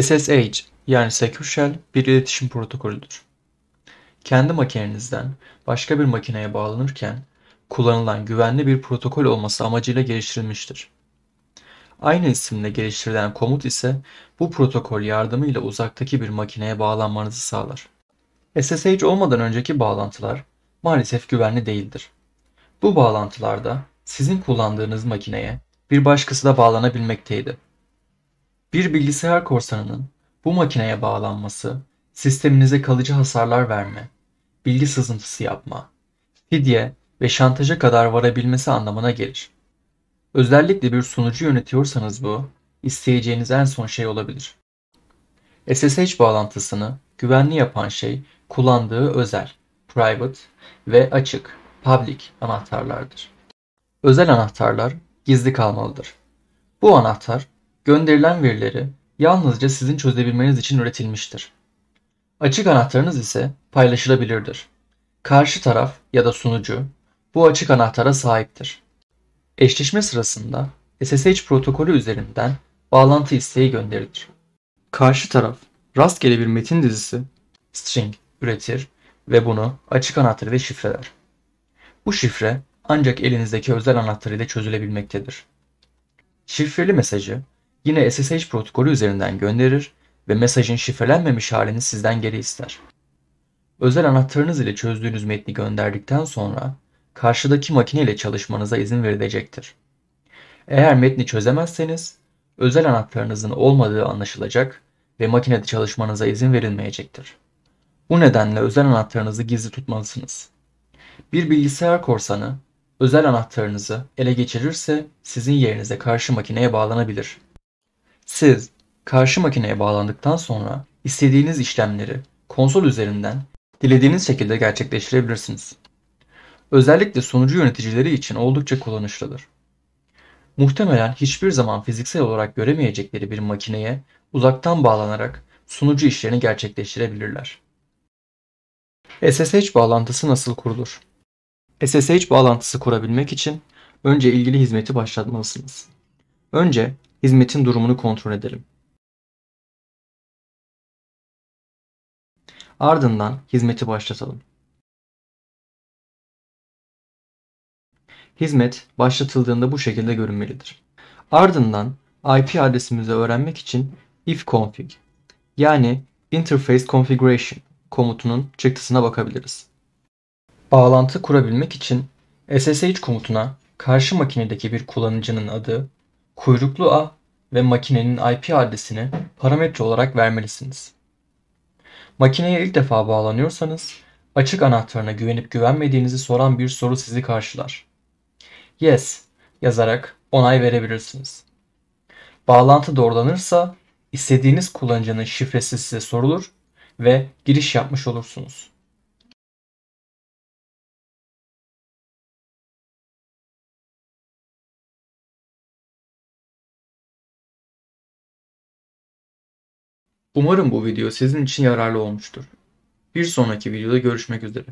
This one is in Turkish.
SSH yani Secure Shell bir iletişim protokolüdür. Kendi makinenizden başka bir makineye bağlanırken kullanılan güvenli bir protokol olması amacıyla geliştirilmiştir. Aynı isimle geliştirilen komut ise bu protokol yardımıyla uzaktaki bir makineye bağlanmanızı sağlar. SSH olmadan önceki bağlantılar maalesef güvenli değildir. Bu bağlantılarda sizin kullandığınız makineye bir başkası da bağlanabilmekteydi. Bir bilgisayar korsanının bu makineye bağlanması, sisteminize kalıcı hasarlar verme, bilgi sızıntısı yapma, fidye ve şantaja kadar varabilmesi anlamına gelir. Özellikle bir sunucu yönetiyorsanız bu, isteyeceğiniz en son şey olabilir. SSH bağlantısını güvenli yapan şey kullandığı özel, private ve açık, public anahtarlardır. Özel anahtarlar gizli kalmalıdır. Bu anahtar gönderilen verileri yalnızca sizin çözebilmeniz için üretilmiştir. Açık anahtarınız ise paylaşılabilirdir. Karşı taraf ya da sunucu bu açık anahtara sahiptir. Eşleşme sırasında SSH protokolü üzerinden bağlantı isteği gönderilir. Karşı taraf rastgele bir metin dizisi string üretir ve bunu açık anahtarı ve şifreler. Bu şifre ancak elinizdeki özel anahtarı ile çözülebilmektedir. Şifreli mesajı Yine SSH protokolü üzerinden gönderir ve mesajın şifrelenmemiş halini sizden geri ister. Özel anahtarınız ile çözdüğünüz metni gönderdikten sonra karşıdaki makine ile çalışmanıza izin verilecektir. Eğer metni çözemezseniz özel anahtarınızın olmadığı anlaşılacak ve makinede çalışmanıza izin verilmeyecektir. Bu nedenle özel anahtarınızı gizli tutmalısınız. Bir bilgisayar korsanı özel anahtarınızı ele geçirirse sizin yerinize karşı makineye bağlanabilir. Siz karşı makineye bağlandıktan sonra istediğiniz işlemleri konsol üzerinden dilediğiniz şekilde gerçekleştirebilirsiniz. Özellikle sunucu yöneticileri için oldukça kullanışlıdır. Muhtemelen hiçbir zaman fiziksel olarak göremeyecekleri bir makineye uzaktan bağlanarak sunucu işlerini gerçekleştirebilirler. SSH bağlantısı nasıl kurulur? SSH bağlantısı kurabilmek için önce ilgili hizmeti başlatmalısınız. Önce hizmetin durumunu kontrol edelim. Ardından hizmeti başlatalım. Hizmet başlatıldığında bu şekilde görünmelidir. Ardından IP adresimizi öğrenmek için ifconfig yani interface configuration komutunun çıktısına bakabiliriz. Bağlantı kurabilmek için SSH komutuna karşı makinedeki bir kullanıcının adı kuyruklu ağ ve makinenin IP adresini parametre olarak vermelisiniz. Makineye ilk defa bağlanıyorsanız açık anahtarına güvenip güvenmediğinizi soran bir soru sizi karşılar. Yes yazarak onay verebilirsiniz. Bağlantı doğrulanırsa istediğiniz kullanıcının şifresi size sorulur ve giriş yapmış olursunuz. Umarım bu video sizin için yararlı olmuştur. Bir sonraki videoda görüşmek üzere.